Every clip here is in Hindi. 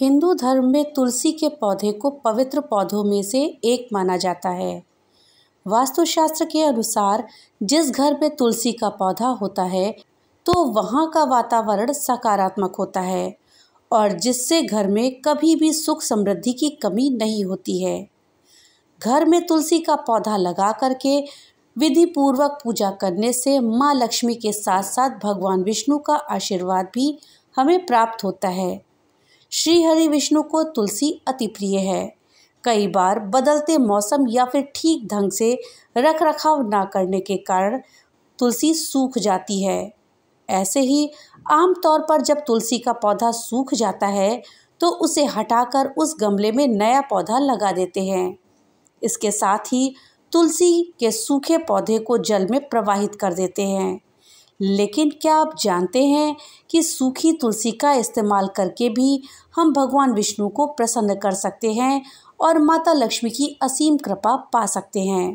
हिंदू धर्म में तुलसी के पौधे को पवित्र पौधों में से एक माना जाता है वास्तुशास्त्र के अनुसार जिस घर में तुलसी का पौधा होता है तो वहाँ का वातावरण सकारात्मक होता है और जिससे घर में कभी भी सुख समृद्धि की कमी नहीं होती है घर में तुलसी का पौधा लगा करके विधि पूर्वक पूजा करने से माँ लक्ष्मी के साथ साथ भगवान विष्णु का आशीर्वाद भी हमें प्राप्त होता है श्री हरि विष्णु को तुलसी अति प्रिय है कई बार बदलते मौसम या फिर ठीक ढंग से रख रखाव ना करने के कारण तुलसी सूख जाती है ऐसे ही आमतौर पर जब तुलसी का पौधा सूख जाता है तो उसे हटाकर उस गमले में नया पौधा लगा देते हैं इसके साथ ही तुलसी के सूखे पौधे को जल में प्रवाहित कर देते हैं लेकिन क्या आप जानते हैं कि सूखी तुलसी का इस्तेमाल करके भी हम भगवान विष्णु को प्रसन्न कर सकते हैं और माता लक्ष्मी की असीम कृपा पा सकते हैं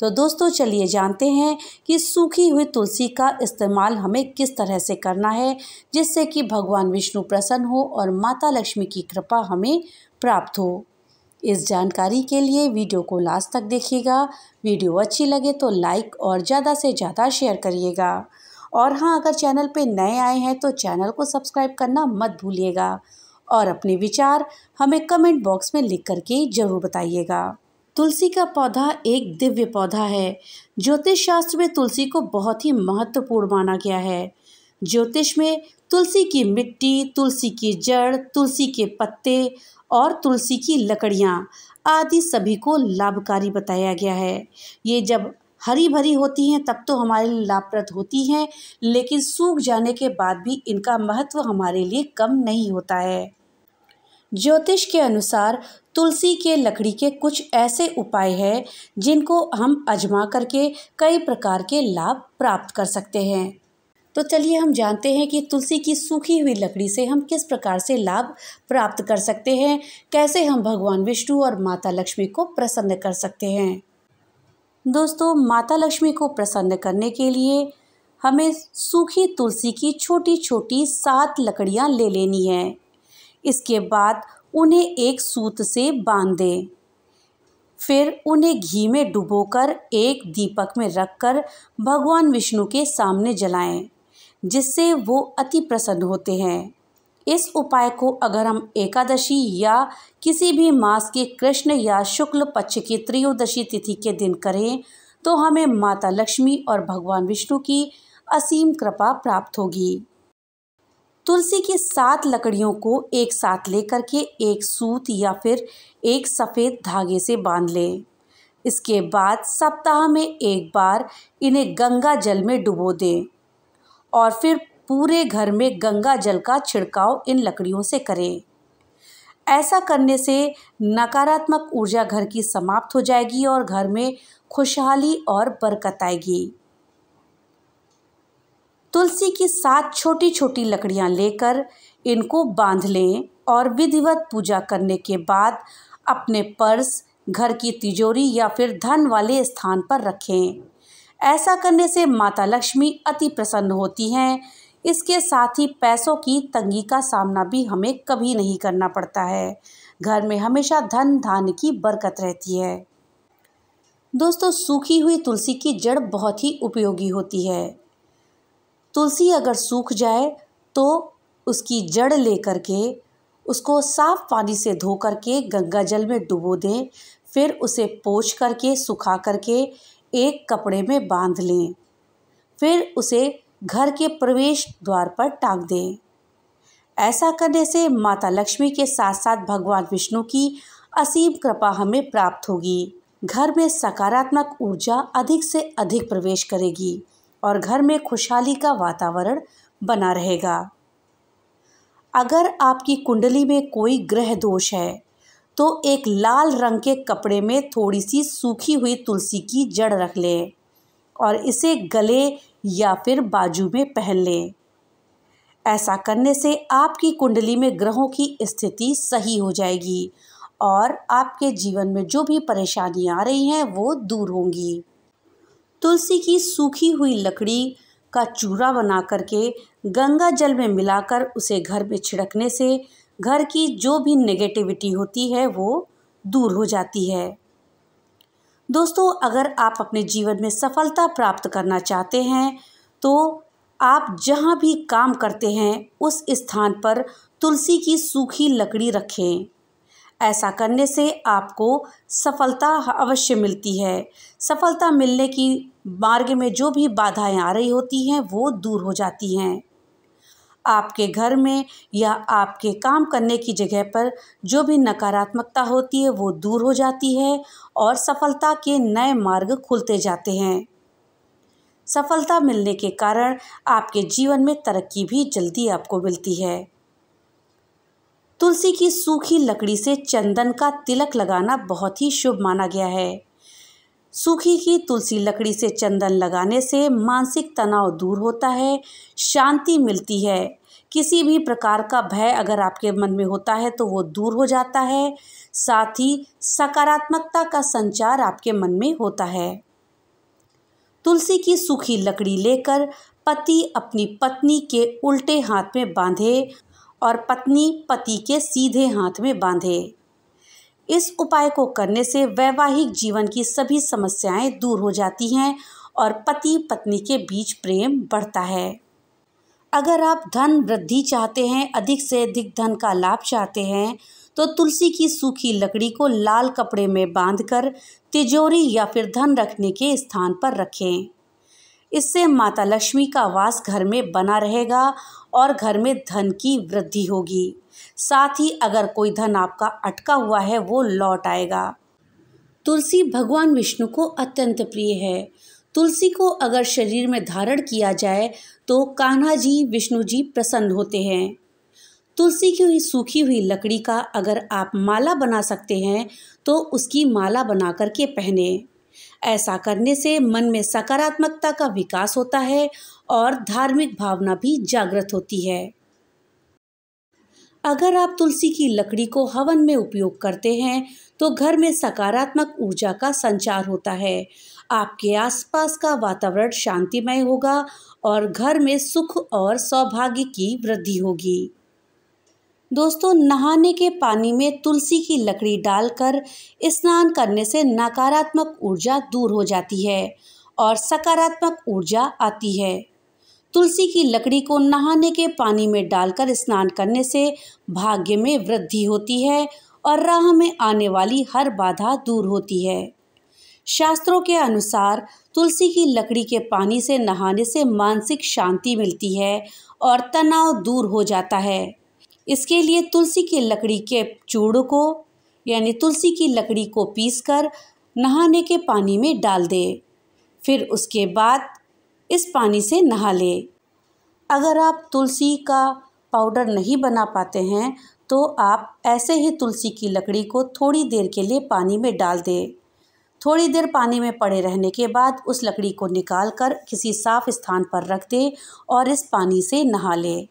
तो दोस्तों चलिए जानते हैं कि सूखी हुई तुलसी का इस्तेमाल हमें किस तरह से करना है जिससे कि भगवान विष्णु प्रसन्न हो और माता लक्ष्मी की कृपा हमें प्राप्त हो इस जानकारी के लिए वीडियो को लास्ट तक देखिएगा वीडियो अच्छी लगे तो लाइक और ज़्यादा से ज़्यादा शेयर करिएगा और हाँ अगर चैनल पे नए आए हैं तो चैनल को सब्सक्राइब करना मत भूलिएगा और अपने विचार हमें कमेंट बॉक्स में लिख करके ज़रूर बताइएगा तुलसी का पौधा एक दिव्य पौधा है ज्योतिष शास्त्र में तुलसी को बहुत ही महत्वपूर्ण माना गया है ज्योतिष में तुलसी की मिट्टी तुलसी की जड़ तुलसी के पत्ते और तुलसी की लकड़ियाँ आदि सभी को लाभकारी बताया गया है ये जब हरी भरी होती हैं तब तो हमारे लिए लाभप्रद होती हैं लेकिन सूख जाने के बाद भी इनका महत्व हमारे लिए कम नहीं होता है ज्योतिष के अनुसार तुलसी के लकड़ी के कुछ ऐसे उपाय हैं जिनको हम अजमा करके कई प्रकार के लाभ प्राप्त कर सकते हैं तो चलिए हम जानते हैं कि तुलसी की सूखी हुई लकड़ी से हम किस प्रकार से लाभ प्राप्त कर सकते हैं कैसे हम भगवान विष्णु और माता लक्ष्मी को प्रसन्न कर सकते हैं दोस्तों माता लक्ष्मी को प्रसन्न करने के लिए हमें सूखी तुलसी की छोटी छोटी सात लकड़ियाँ ले लेनी है इसके बाद उन्हें एक सूत से बांध दें फिर उन्हें घी में डुबोकर एक दीपक में रखकर भगवान विष्णु के सामने जलाएं, जिससे वो अति प्रसन्न होते हैं इस उपाय को अगर हम एकादशी या किसी भी मास के कृष्ण या शुक्ल पक्ष की त्रयोदशी तिथि के दिन करें तो हमें माता लक्ष्मी और भगवान विष्णु की असीम कृपा प्राप्त होगी तुलसी की सात लकड़ियों को एक साथ लेकर के एक सूत या फिर एक सफ़ेद धागे से बांध लें इसके बाद सप्ताह में एक बार इन्हें गंगा जल में डुबो दें और फिर पूरे घर में गंगा जल का छिड़काव इन लकड़ियों से करें ऐसा करने से नकारात्मक ऊर्जा घर की समाप्त हो जाएगी और घर में खुशहाली और बरकत आएगी तुलसी की सात छोटी छोटी लकड़ियां लेकर इनको बांध लें और विधिवत पूजा करने के बाद अपने पर्स घर की तिजोरी या फिर धन वाले स्थान पर रखें ऐसा करने से माता लक्ष्मी अति प्रसन्न होती हैं इसके साथ ही पैसों की तंगी का सामना भी हमें कभी नहीं करना पड़ता है घर में हमेशा धन धान की बरकत रहती है दोस्तों सूखी हुई तुलसी की जड़ बहुत ही उपयोगी होती है तुलसी अगर सूख जाए तो उसकी जड़ लेकर के उसको साफ पानी से धो कर के गंगा जल में डुबो दें फिर उसे पोछ करके सुखा करके एक कपड़े में बांध लें फिर उसे घर के प्रवेश द्वार पर टांग दें ऐसा करने से माता लक्ष्मी के साथ साथ भगवान विष्णु की असीम कृपा हमें प्राप्त होगी घर में सकारात्मक ऊर्जा अधिक से अधिक प्रवेश करेगी और घर में खुशहाली का वातावरण बना रहेगा अगर आपकी कुंडली में कोई ग्रह दोष है तो एक लाल रंग के कपड़े में थोड़ी सी सूखी हुई तुलसी की जड़ रख लें और इसे गले या फिर बाजू में पहन लें ऐसा करने से आपकी कुंडली में ग्रहों की स्थिति सही हो जाएगी और आपके जीवन में जो भी परेशानियाँ आ रही हैं वो दूर होंगी तुलसी की सूखी हुई लकड़ी का चूरा बना करके गंगा जल में मिलाकर उसे घर में छिड़कने से घर की जो भी नेगेटिविटी होती है वो दूर हो जाती है दोस्तों अगर आप अपने जीवन में सफलता प्राप्त करना चाहते हैं तो आप जहाँ भी काम करते हैं उस स्थान पर तुलसी की सूखी लकड़ी रखें ऐसा करने से आपको सफलता अवश्य मिलती है सफलता मिलने की मार्ग में जो भी बाधाएं आ रही होती हैं वो दूर हो जाती हैं आपके घर में या आपके काम करने की जगह पर जो भी नकारात्मकता होती है वो दूर हो जाती है और सफलता के नए मार्ग खुलते जाते हैं सफलता मिलने के कारण आपके जीवन में तरक्की भी जल्दी आपको मिलती है तुलसी की सूखी लकड़ी से चंदन का तिलक लगाना बहुत ही शुभ माना गया है सूखी की तुलसी लकड़ी से चंदन लगाने से मानसिक तनाव दूर होता है शांति मिलती है किसी भी प्रकार का भय अगर आपके मन में होता है तो वो दूर हो जाता है साथ ही सकारात्मकता का संचार आपके मन में होता है तुलसी की सूखी लकड़ी लेकर पति अपनी पत्नी के उल्टे हाथ में बांधे और पत्नी पति के सीधे हाथ में बांधे इस उपाय को करने से वैवाहिक जीवन की सभी समस्याएं दूर हो जाती हैं और पति पत्नी के बीच प्रेम बढ़ता है अगर आप धन वृद्धि चाहते हैं अधिक से अधिक धन का लाभ चाहते हैं तो तुलसी की सूखी लकड़ी को लाल कपड़े में बांधकर तिजोरी या फिर धन रखने के स्थान पर रखें इससे माता लक्ष्मी का वास घर में बना रहेगा और घर में धन की वृद्धि होगी साथ ही अगर कोई धन आपका अटका हुआ है वो लौट आएगा तुलसी भगवान विष्णु को अत्यंत प्रिय है तुलसी को अगर शरीर में धारण किया जाए तो कान्हा जी विष्णु जी प्रसन्न होते हैं तुलसी की सूखी हुई लकड़ी का अगर आप माला बना सकते हैं तो उसकी माला बना करके पहने ऐसा करने से मन में सकारात्मकता का विकास होता है और धार्मिक भावना भी जागृत होती है अगर आप तुलसी की लकड़ी को हवन में उपयोग करते हैं तो घर में सकारात्मक ऊर्जा का संचार होता है आपके आसपास का वातावरण शांतिमय होगा और घर में सुख और सौभाग्य की वृद्धि होगी दोस्तों नहाने के पानी में तुलसी की लकड़ी डालकर स्नान करने से नकारात्मक ऊर्जा दूर हो जाती है और सकारात्मक ऊर्जा आती है तुलसी की लकड़ी को नहाने के पानी में डालकर स्नान करने से भाग्य में वृद्धि होती है और राह में आने वाली हर बाधा दूर होती है शास्त्रों के अनुसार तुलसी की लकड़ी के पानी से नहाने से मानसिक शांति मिलती है और तनाव दूर हो जाता है इसके लिए तुलसी की लकड़ी के चूड़ को यानी तुलसी की लकड़ी को पीसकर नहाने के पानी में डाल दें फिर उसके बाद इस पानी से नहा लें अगर आप तुलसी का पाउडर नहीं बना पाते हैं तो आप ऐसे ही तुलसी की लकड़ी को थोड़ी देर के लिए पानी में डाल दें थोड़ी देर पानी में पड़े रहने के बाद उस लकड़ी को निकाल कर किसी साफ़ स्थान पर रख दें और इस पानी से नहा लें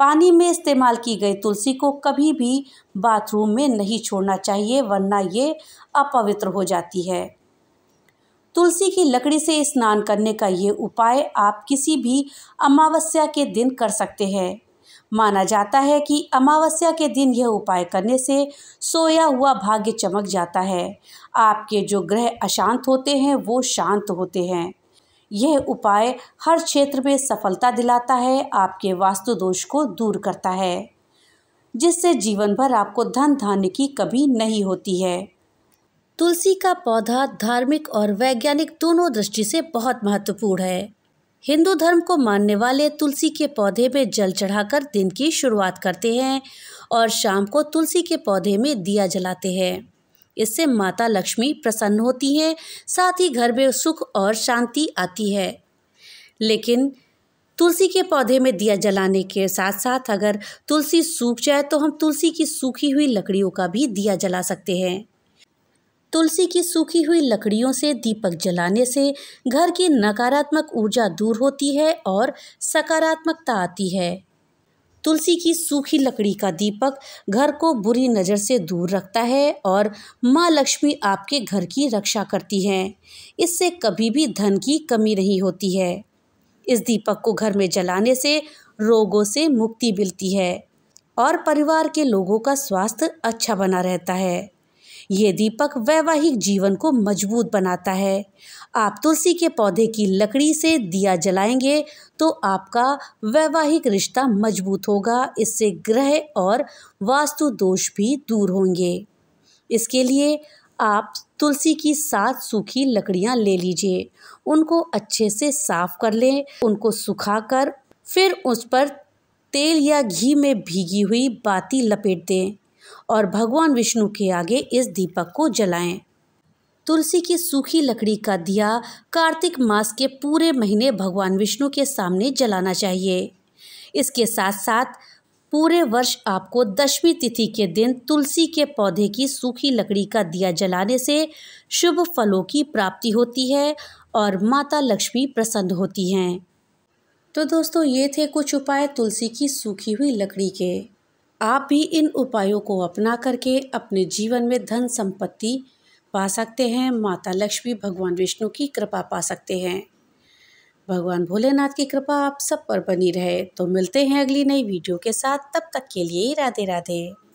पानी में इस्तेमाल की गई तुलसी को कभी भी बाथरूम में नहीं छोड़ना चाहिए वरना ये अपवित्र हो जाती है तुलसी की लकड़ी से स्नान करने का ये उपाय आप किसी भी अमावस्या के दिन कर सकते हैं माना जाता है कि अमावस्या के दिन यह उपाय करने से सोया हुआ भाग्य चमक जाता है आपके जो ग्रह अशांत होते हैं वो शांत होते हैं यह उपाय हर क्षेत्र में सफलता दिलाता है आपके वास्तु दोष को दूर करता है जिससे जीवन भर आपको धन धान्य की कमी नहीं होती है तुलसी का पौधा धार्मिक और वैज्ञानिक दोनों दृष्टि से बहुत महत्वपूर्ण है हिंदू धर्म को मानने वाले तुलसी के पौधे में जल चढ़ाकर दिन की शुरुआत करते हैं और शाम को तुलसी के पौधे में दिया जलाते हैं इससे माता लक्ष्मी प्रसन्न होती है साथ ही घर में सुख और शांति आती है लेकिन तुलसी के पौधे में दिया जलाने के साथ साथ अगर तुलसी सूख जाए तो हम तुलसी की सूखी हुई लकड़ियों का भी दिया जला सकते हैं तुलसी की सूखी हुई लकड़ियों से दीपक जलाने से घर की नकारात्मक ऊर्जा दूर होती है और सकारात्मकता आती है तुलसी की सूखी लकड़ी का दीपक घर को बुरी नज़र से दूर रखता है और माँ लक्ष्मी आपके घर की रक्षा करती हैं इससे कभी भी धन की कमी नहीं होती है इस दीपक को घर में जलाने से रोगों से मुक्ति मिलती है और परिवार के लोगों का स्वास्थ्य अच्छा बना रहता है ये दीपक वैवाहिक जीवन को मजबूत बनाता है आप तुलसी के पौधे की लकड़ी से दिया जलाएंगे तो आपका वैवाहिक रिश्ता मजबूत होगा इससे ग्रह और वास्तु दोष भी दूर होंगे इसके लिए आप तुलसी की सात सूखी लकड़ियां ले लीजिए उनको अच्छे से साफ कर लें उनको सुखाकर फिर उस पर तेल या घी में भीगी हुई बाती लपेट दें और भगवान विष्णु के आगे इस दीपक को जलाएं। तुलसी की सूखी लकड़ी का दिया कार्तिक मास के पूरे महीने भगवान विष्णु के सामने जलाना चाहिए इसके साथ साथ पूरे वर्ष आपको दशमी तिथि के दिन तुलसी के पौधे की सूखी लकड़ी का दिया जलाने से शुभ फलों की प्राप्ति होती है और माता लक्ष्मी प्रसन्न होती हैं तो दोस्तों ये थे कुछ उपाय तुलसी की सूखी हुई लकड़ी के आप भी इन उपायों को अपना करके अपने जीवन में धन संपत्ति पा सकते हैं माता लक्ष्मी भगवान विष्णु की कृपा पा सकते हैं भगवान भोलेनाथ की कृपा आप सब पर बनी रहे तो मिलते हैं अगली नई वीडियो के साथ तब तक के लिए राधे राधे